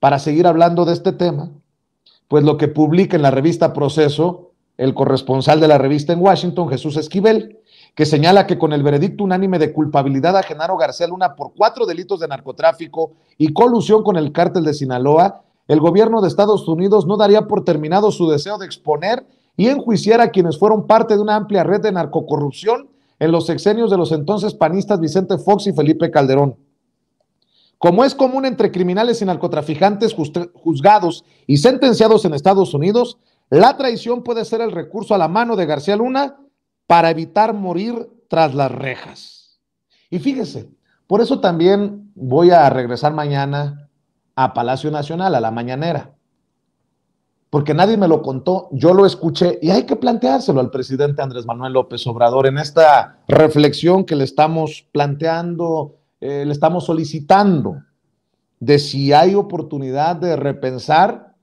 para seguir hablando de este tema, pues lo que publica en la revista Proceso el corresponsal de la revista en Washington, Jesús Esquivel, que señala que con el veredicto unánime de culpabilidad a Genaro García Luna por cuatro delitos de narcotráfico y colusión con el cártel de Sinaloa, el gobierno de Estados Unidos no daría por terminado su deseo de exponer y enjuiciar a quienes fueron parte de una amplia red de narcocorrupción en los sexenios de los entonces panistas Vicente Fox y Felipe Calderón. Como es común entre criminales y narcotraficantes juzgados y sentenciados en Estados Unidos, la traición puede ser el recurso a la mano de García Luna para evitar morir tras las rejas. Y fíjese, por eso también voy a regresar mañana a Palacio Nacional, a la mañanera, porque nadie me lo contó, yo lo escuché y hay que planteárselo al presidente Andrés Manuel López Obrador en esta reflexión que le estamos planteando eh, le estamos solicitando de si hay oportunidad de repensar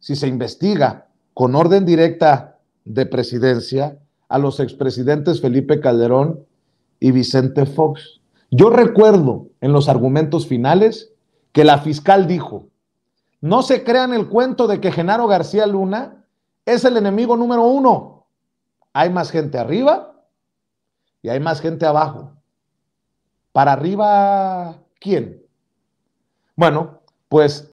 si se investiga con orden directa de presidencia a los expresidentes Felipe Calderón y Vicente Fox. Yo recuerdo en los argumentos finales que la fiscal dijo, no se crean el cuento de que Genaro García Luna es el enemigo número uno. Hay más gente arriba y hay más gente abajo. ¿Para arriba quién? Bueno, pues